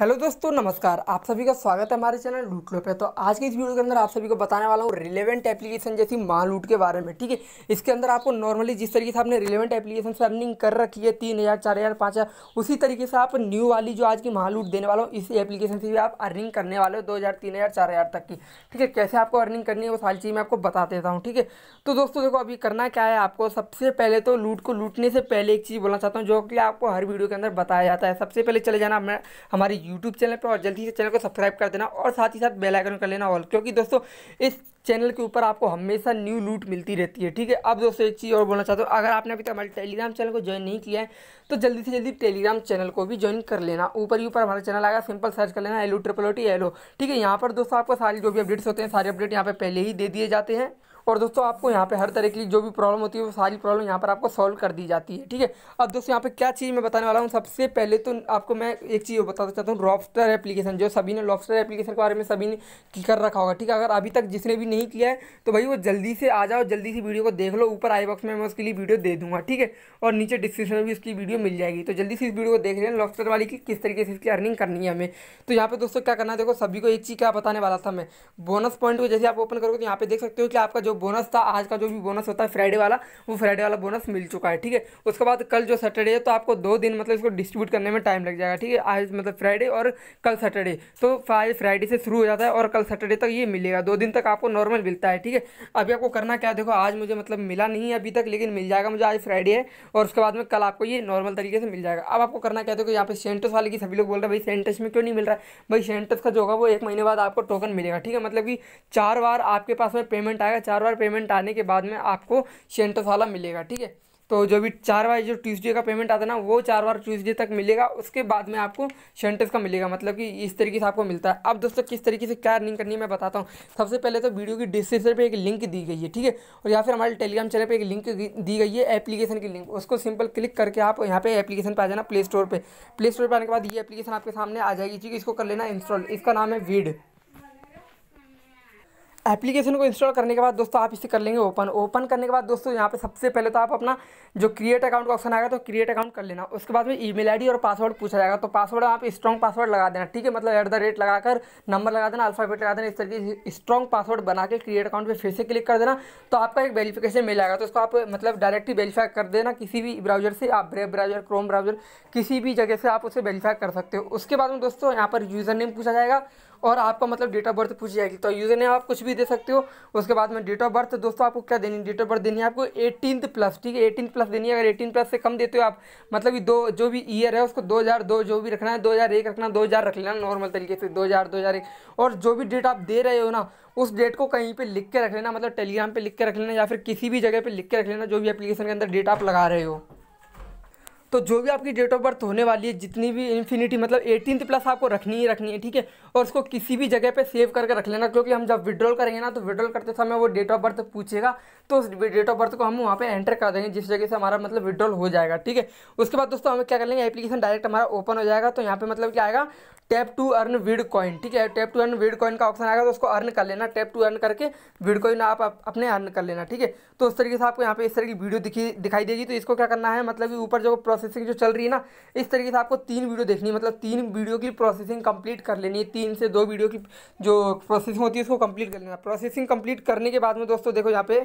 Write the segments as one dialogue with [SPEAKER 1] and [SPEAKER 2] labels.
[SPEAKER 1] hello दोस्तों नमस्कार आप सभी का स्वागत है हमारे चैनल लूट लो पे तो आज की इस वीडियो के अंदर आप सभी को बताने वाला हूँ रिलेवेंट एप्लीकेशन जैसी माँ लूट के बारे में ठीक है इसके अंदर आपको नॉर्मली जिस तरीके से आपने रिलेवेंट एप्लीकेशन से अर्निंग कर रखी है तीन हज़ार चार हज़ार पाँच हज़ार उसी तरीके से आप न्यू वाली जो आज की माँ लूट देने वाला हूँ इस एप्लीकेशन से भी आप अर्निंग करने वाले हो दो हज़ार तीन हज़ार चार हज़ार तक की ठीक है कैसे आपको अर्निंग करनी है वो सारी चीज़ मैं आपको बता देता हूँ ठीक है तो दोस्तों देखो अभी करना क्या है आपको सबसे पहले तो लूट को लूटने से पहले एक चीज़ बोलना चाहता हूँ जो कि आपको हर वीडियो के अंदर बताया जाता है सबसे पहले चले जाना हमारी यूट्यूब चैनल पर और जल्दी से चैनल को सब्सक्राइब कर देना और साथ ही साथ बेल आइकन कर लेना ऑल क्योंकि दोस्तों इस चैनल के ऊपर आपको हमेशा न्यू लूट मिलती रहती है ठीक है अब दोस्तों एक चीज़ और बोलना चाहता हूँ अगर आपने अभी तक हमारे टेलीग्राम चैनल को ज्वाइन नहीं किया है तो जल्दी से जल्दी टेलीग्राम चैनल को भी ज्वाइन कर लेना ऊपर ही ऊपर हमारा चैनल आएगा सिंपल सर्च कर लेना एलो ट्रिपल ओ टी एलो ठीक है यहाँ पर दोस्तों आपको सारी जो भी अपडेट्स होते हैं सारे अपडेट यहाँ पर पहले ही दे दिए जाते हैं और दोस्तों आपको यहाँ पे हर तरह की जो भी प्रॉब्लम होती है वो सारी प्रॉब्लम यहाँ पर आपको सॉल्व कर दी जाती है ठीक है अब दोस्तों यहाँ पे क्या चीज़ मैं बताने वाला हूँ सबसे पहले तो आपको मैं एक चीज़ बताना चाहता हूँ रॉबस्टर एप्लीकेशन जो सभी ने रॉबस्टर एप्लीकेशन के बारे में सभी ने की कर रखा होगा ठीक है अगर अभी तक जिसने भी नहीं किया है तो भाई वो जल्दी से आ जाओ जल्दी से वीडियो को देख लो ऊपर आई बॉक्स में मैं उसके लिए वीडियो दे दूँगा ठीक है और नीचे डिस्क्रिप्शन में भी उसकी वीडियो मिल जाएगी तो जल्दी से इस वीडियो को देख लें रॉबस्टर वाली की किस तरीके से इसकी अर्निंग करनी है हमें तो यहाँ पर दोस्तों क्या करना देखो सभी को एक चीज़ क्या बताने वाला था मैं बोनस पॉइंट को जैसे आप ओपन करोगे तो यहाँ पे देख सकते हो कि आपका जो बोनस था आज का जो भी बोनस होता है फ्राइडे वाला वो फ्राइडे वाला बोनस मिल चुका है ठीक है उसके बाद कल जो सैटरडे है तो आपको दो दिन मतलब इसको डिस्ट्रीब्यूट करने में टाइम लग जाएगा ठीक है आज मतलब फ्राइडे और कल सैटरडे तो आज फ्राइडे से शुरू हो जाता है और कल सैटरडे तक ये मिलेगा दो दिन तक आपको नॉर्मल मिलता है ठीक है अभी आपको करना क्या देखो आज मुझे मतलब मिला नहीं है अभी तक लेकिन मिल जाएगा मुझे आज फ्राइडे है और उसके बाद में कल आपको ये नॉर्मल तरीके से मिल जाएगा अब आपको करना क्या देखो यहाँ पे सेंटस वाले की सभी लोग बोल रहे हैं भाई सेंटस में क्यों नहीं मिल रहा है भाई सेंटस का जो होगा वो एक महीने बाद आपको टोकन मिलेगा ठीक है मतलब कि चार बार आपके पास में पेमेंट आएगा चार बार बार पेमेंट आने के बाद में आपको सेंटोस वाला मिलेगा ठीक है तो जो भी चार बार जो ट्यूसडे का पेमेंट आता है ना वो चार बार ट्यूसडे तक मिलेगा उसके बाद में आपको सेंटेस का मिलेगा मतलब कि इस तरीके से आपको मिलता है अब दोस्तों किस तरीके से क्या अर्निंग करनी है मैं बताता हूँ सबसे पहले तो वीडियो की डिस्क्रिप्शन पे एक लिंक दी गई है ठीक है और या फिर हमारे टेलीग्राम चैनल पर एक लिंक दी गई है एप्लीकेशन की लिंक उसको सिंपल क्लिक करके आप यहाँ पे एप्लीकेशन पर आ जाना प्ले स्टोर पर प्ले स्टोर पर आने के बाद ये एप्लीकेशन आपके सामने आ जाएगी ठीक है इसको कर लेना इंस्टॉल इसका नाम है वीड एप्लीकेशन को इंस्टॉल करने के बाद दोस्तों आप इसे कर लेंगे ओपन ओपन करने के बाद दोस्तों यहाँ पे सबसे पहले तो आप अपना जो क्रिएट अकाउंट का ऑप्शन आएगा तो क्रिएट अकाउंट कर लेना उसके बाद में ईमेल आईडी और पासवर्ड पूछा जाएगा तो पासवर्ड आप स्ट्रॉन्ग पासवर्ड लगा देना ठीक है मतलब एट द रेट लगाकर नंबर लगा देना अल्फाबेट लगा देना इस तरीके से स्ट्रॉन्ग पासवर्ड बना के क्रिएट अकाउंट पर फिर से क्लिक कर देना तो आपका एक वेरीफिकेशन मिल जाएगा तो उसको आप मतलब डायरेक्टली वेरीफाई कर देना किसी भी ब्राउजर से आप ब्रेव ब्राउजर क्रोम ब्राउजर किसी भी जगह से आप उसे वेरीफाई कर सकते हो उसके बाद में दोस्तों यहाँ पर यूज़र नेम पूछा जाएगा और आपका मतलब डेट ऑफ बर्थ पूछी जाएगी तो यूज़र नेम आप कुछ भी दे सकते हो उसके बाद में डेट ऑफ बर्थ दोस्तों आपको क्या देनी डेट ऑफ बर्थ देनी है आपको एटीन प्लस ठीक है एटीन प्लस देनी है अगर एटीन प्लस से कम देते हो आप मतलब दो जो भी ईयर है उसको दो हज़ार दो जो भी रखना है दो हज़ार एक रखना दो हज़ार रख लेना नॉर्मल तरीके से दो हज़ार दो हज़ार एक और जो भी डेट आप दे रहे हो ना उस डेट को कहीं पे लिख के रख लेना मतलब टेलीग्राम पे लिख के रख लेना या फिर किसी भी जगह पे लिख के रख लेना जो भी एप्लीकेशन के अंदर डेट आप लगा रहे हो तो जो भी आपकी डेट ऑफ बर्थ होने वाली है जितनी भी इन्फिनिटी मतलब एटीन प्लस आपको रखनी ही रखनी है ठीक है और उसको किसी भी जगह पे सेव करके रख लेना क्योंकि हम जब विड्रॉल करेंगे ना तो विड्रॉल करते समय वो डेट ऑफ बर्थ पूछेगा तो उस डेट ऑफ बर्थ को हम वहाँ पे एंटर कर देंगे जिस जगह से हमारा मतलब विड्रॉल हो जाएगा ठीक है उसके बाद दोस्तों हमें क्या कर लेंगे एप्लीकेशन डायरेक्ट हमारा ओपन हो जाएगा तो यहाँ पर मतलब क्या आएगा tap to earn with coin ठीक है tap to earn with coin का ऑप्शन आएगा तो उसको अर्न कर लेना टैप टू अर्न करके विड कॉइन आप अपने अर्न कर लेना ठीक है तो उस तरीके से आपको यहाँ पे इस तरह की वीडियो दिखी दिखाई देगी तो इसको क्या करना है मतलब कि ऊपर जो प्रोसेसिंग जो चल रही है ना इस तरीके से आपको तीन वीडियो देखनी है मतलब तीन वीडियो की प्रोसेसिंग कंप्लीट कर लेनी है तीन से दो वीडियो की जो प्रोसेसिंग होती है उसको कंप्लीट कर लेना प्रोसेसिंग कंप्लीट करने के बाद में दोस्तों देखो यहाँ पे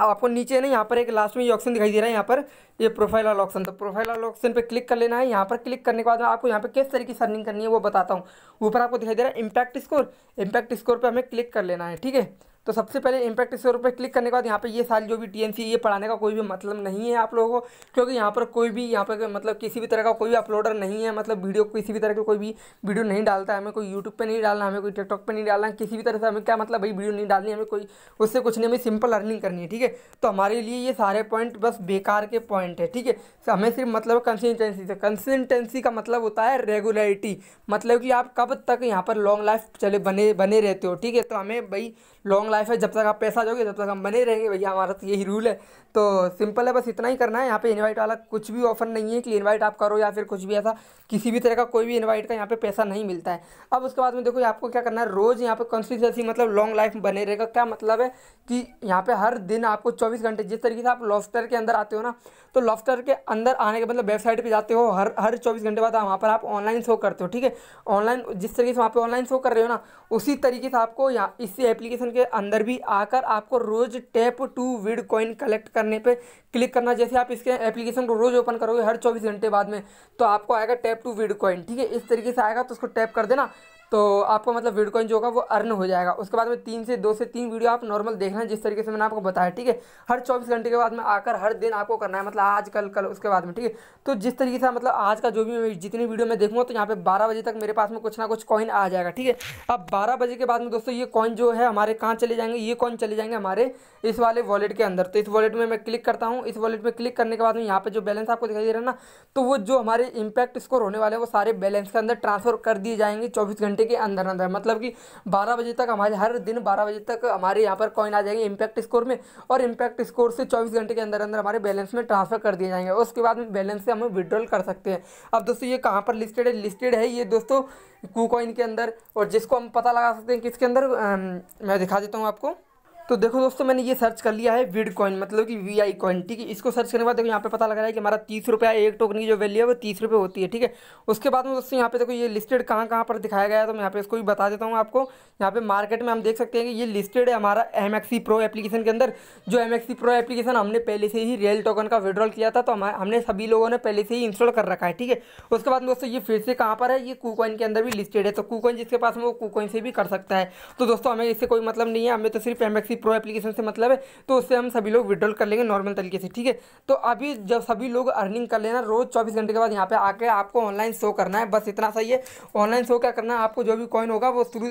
[SPEAKER 1] आपको नीचे ना यहाँ पर एक लास्ट में ये ऑप्शन दिखाई दे रहा है यहाँ पर ये प्रोफाइल वाला ऑप्शन तो प्रोफाइल वाला ऑप्शन पे क्लिक कर लेना है यहाँ पर क्लिक करने के बाद आपको यहाँ पे किस तरीके की सर्निंग करनी है वो बताता हूँ ऊपर आपको दिखाई दे रहा है इम्पैक्ट स्कोर इम्पैक्ट स्कोर पर हमें क्लिक कर लेना है ठीक है तो सबसे पहले इम्पैक्ट इस पर क्लिक करने के बाद यहाँ पे ये सारी जो भी टीएनसी ये पढ़ाने का कोई भी मतलब नहीं है आप लोगों को क्योंकि यहाँ पर कोई भी यहाँ पर मतलब किसी भी तरह का कोई अपलोडर नहीं है मतलब वीडियो किसी भी तरह का कोई भी वीडियो नहीं डालता है हमें कोई यूट्यूब पर नहीं डालना हमें कोई टिकटॉक पर नहीं डालना किसी भी तरह से हमें क्या मतलब भाई वीडियो नहीं डालनी हमें कोई उससे कुछ नहीं हमें सिंपल अर्निंग करनी है ठीक है तो हमारे लिए ये सारे पॉइंट बस बेकार के पॉइंट है ठीक है तो हमें सिर्फ मतलब कंसिस्टेंसी से कंसिस्टेंसी का मतलब होता है रेगुलरिटी मतलब कि आप कब तक यहाँ पर लॉन्ग लाइफ चले बने बने रहते हो ठीक है तो हमें भाई लॉन्ग लाइफ है जब तक आप पैसा दोगे तब तक हम बने रहेंगे भैया हमारा तो यही रूल है तो सिंपल है बस इतना ही करना है यहाँ पे इनवाइट वाला कुछ भी ऑफर नहीं है कि इनवाइट आप करो या फिर कुछ भी ऐसा किसी भी तरह का कोई भी इनवाइट का यहाँ पे पैसा नहीं मिलता है अब उसके बाद में देखो आपको क्या करना है रोज़ यहाँ पर कंसिस्टेंसी मतलब लॉन्ग लाइफ बने रहेगा क्या मतलब है कि यहाँ पर हर दिन आपको चौबीस घंटे जिस तरीके से आप लॉफ्टर के अंदर आते हो ना तो लॉफ्टर के अंदर आने के मतलब वेबसाइट पर जाते हो हर हर चौबीस घंटे बाद वहाँ पर आप ऑनलाइन शो करते हो ठीक है ऑनलाइन जिस तरीके से वहाँ पर ऑनलाइन शो कर रहे हो ना उसी तरीके से आपको यहाँ इसी एप्लीकेशन के अंदर भी आकर आपको रोज़ tap to with coin collect करने पे क्लिक करना जैसे आप इसके एप्लीकेशन को रोज़ ओपन करोगे हर चौबीस घंटे बाद में तो आपको आएगा टैप टू विड कॉइन ठीक है इस तरीके से आएगा तो उसको टैप कर देना तो आपको मतलब कॉइन जो होगा वो अर्न हो जाएगा उसके बाद में तीन से दो से तीन वीडियो आप नॉर्मल देखना जिस तरीके से मैंने आपको बताया ठीक है हर चौबीस घंटे के बाद में आकर हर दिन आपको करना है मतलब आज कल कल उसके बाद में ठीक है तो जिस तरीके से मतलब आज का जो भी जितनी वीडियो मैं देखूँगा तो यहाँ पर बारह बजे तक मेरे पास में कुछ ना कुछ कॉइन आ जाएगा ठीक है अब बारह बजे के बाद में दोस्तों ये कॉइन जो है हमारे कहाँ चले जाएंगे ये कॉइन चले जाएंगे हमारे इस वाले वॉलेट के अंदर तो इस वॉलेट में मैं क्लिक करता हूँ इस वॉलेट में क्लिक करने के बाद में यहाँ पर जो बैलेंस आपको दिखाई दे रहा है ना तो वो जो हमारे इंपैक्ट स्कोर होने वाले हैं वो सारे बैलेंस के अंदर ट्रांसफर कर दिए जाएंगे चौबीस घंटे घंटे के अंदर अंदर मतलब कि बारह बजे तक हमारे हर दिन बारह बजे तक हमारे यहाँ पर कॉइन आ जाएगी इम्पैक्ट स्कोर में और इम्पैक्ट स्कोर से चौबीस घंटे के अंदर अंदर हमारे बैलेंस में ट्रांसफर कर दिए जाएंगे उसके बाद में बैलेंस से हम विड्रॉल कर सकते हैं अब दोस्तों ये कहाँ पर लिस्टेड है लिस्टेड है ये दोस्तों कुकॉइन के अंदर और जिसको हम पता लगा सकते हैं किसके अंदर आ, मैं दिखा देता हूँ आपको तो देखो दोस्तों मैंने ये सर्च कर लिया है विड कॉइन मतलब कि वी आई कॉइन ठीक है इसको सर्च करने के बाद देखो यहाँ पे पता लग रहा है कि हमारा तीस रुपया एक टोकन की जो वैल्यू है वो तीस रुपये होती है ठीक है उसके बाद में दोस्तों यहाँ पे देखो ये लिस्टेड कहाँ कहाँ पर दिखाया गया है तो मैं यहाँ पे इसको भी बता देता हूँ आपको यहाँ पे मार्केट में हम देख सकते हैं कि ये लिस्टेड है हमारा एम प्रो एप्लीकेशन के अंदर जो एम प्रो एप्लीकेशन हमने पहले से ही रियल टोकन का विड्रॉल किया था तो हम हमने सभी लोगों ने पहले से ही इंस्टॉल कर रखा है ठीक है उसके बाद दोस्तों ये फिर से कहाँ पर है ये कूकॉइन के अंदर भी लिस्टेड है तो कूकॉइन जिसके पास में वो कूकॉइन से भी कर सकता है तो दोस्तों हमें इससे कोई मतलब नहीं है हमें तो सिर्फ एम प्रो एप्लीकेशन से मतलब है तो उससे हम सभी लोग विड्रॉल कर लेंगे नॉर्मल तरीके से ठीक है तो अभी जब सभी लोग अर्निंग कर लेना रोज़ चौबीस घंटे के बाद यहाँ पर आकर आपको ऑनलाइन शो करना है बस इतना सही है ऑनलाइन शो क्या करना है आपको जो भी कॉइन होगा वो शुरू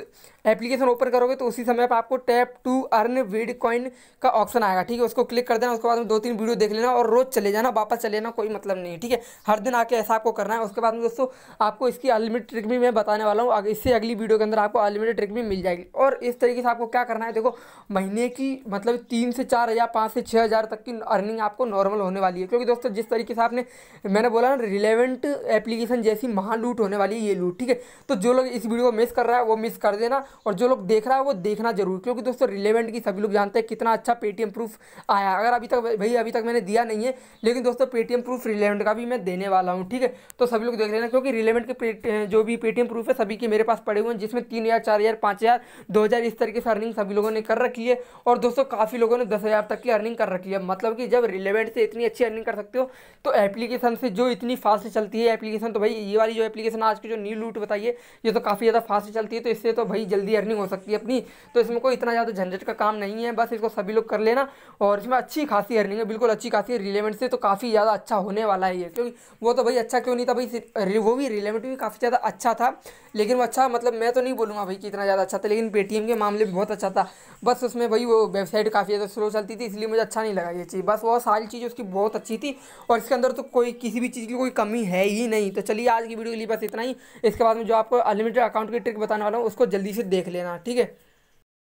[SPEAKER 1] एप्लीकेशन ओपन करोगे तो उसी समय पर आपको tap to earn with coin का ऑप्शन आएगा ठीक है उसको क्लिक कर देना उसके बाद में दो तीन वीडियो देख लेना और रोज़ चले जाना वापस चले जाना कोई मतलब नहीं ठीक है हर दिन आके ऐसा आपको करना है उसके बाद में दोस्तों आपको इसकी अनलिमिटेड ट्रिक भी मैं बताने वाला हूँ इससे अगली वीडियो के अंदर आपको अनलिमिटेड ट्रिक भी मिल जाएगी और इस तरीके से आपको क्या करना है देखो महीने महीने की मतलब तीन से चार हज़ार पाँच से छः हज़ार तक की अर्निंग आपको नॉर्मल होने वाली है क्योंकि दोस्तों जिस तरीके से आपने मैंने बोला ना रिलेवेंट एप्लीकेशन जैसी महान लूट होने वाली है ये लूट ठीक है तो जो लोग इस वीडियो को मिस कर रहा है वो मिस कर देना और जो लोग देख रहा है वो देखना जरूर क्योंकि दोस्तों रिलेवेंट की सभी लोग जानते हैं कितना अच्छा पेटीएम प्रूफ आया अगर अभी तक भाई अभी तक मैंने दिया नहीं है लेकिन दोस्तों पेटीएम प्रूफ रिलेवेंट का भी मैं देने वाला हूँ ठीक है तो सभी लोग देख लेना क्योंकि रिलेवेंट के जो भी पेटीएम प्रूफ है सभी के मेरे पास पड़े हुए हैं जिसमें तीन हज़ार चार हज़ार पाँच हज़ार दो हज़ार इस तरीके से अर्निंग सभी लोगों ने कर रखी है और दोस्तों काफ़ी लोगों ने दस हज़ार तक की अर्निंग कर रखी है मतलब कि जब रिलेवेंट से इतनी अच्छी अर्निंग कर सकते हो तो एप्लीकेशन से जो इतनी फास्ट चलती है एप्लीकेशन तो भाई ये वाली जो एप्लीकेशन आज की जो न्यू लूट बताइए ये तो काफ़ी ज़्यादा फास्ट चलती है तो इससे तो भाई जल्दी अर्निंग हो सकती है अपनी तो इसमें कोई इतना ज़्यादा झंझट का काम नहीं है बस इसको सभी लोग कर लेना और इसमें अच्छी खासी अर्निंग है बिल्कुल अच्छी खासी रिलेवेंट से तो काफ़ी ज़्यादा अच्छा होने वाला है ये क्योंकि वो तो भाई अच्छा क्यों नहीं था भाई वो भी रिलेवेंट भी काफ़ी ज़्यादा अच्छा था लेकिन वो अच्छा मतलब मैं तो नहीं बोलूँगा भाई कि इतना ज़्यादा अच्छा था लेकिन पेटीएम के मामले में बहुत अच्छा था बस उसमें भाई वो वेबसाइट काफ़ी ज़्यादा स्लो चलती थी इसलिए मुझे अच्छा नहीं लगा ये चीज़ बस वो सारी चीज़ उसकी बहुत अच्छी थी और इसके अंदर तो कोई किसी भी चीज़ की कोई कमी है ही नहीं तो चलिए आज की वीडियो के लिए बस इतना ही इसके बाद में जो आपको अनलिमिटेड अकाउंट की ट्रिक बताने वाला हूँ उसको जल्दी से देख लेना ठीक है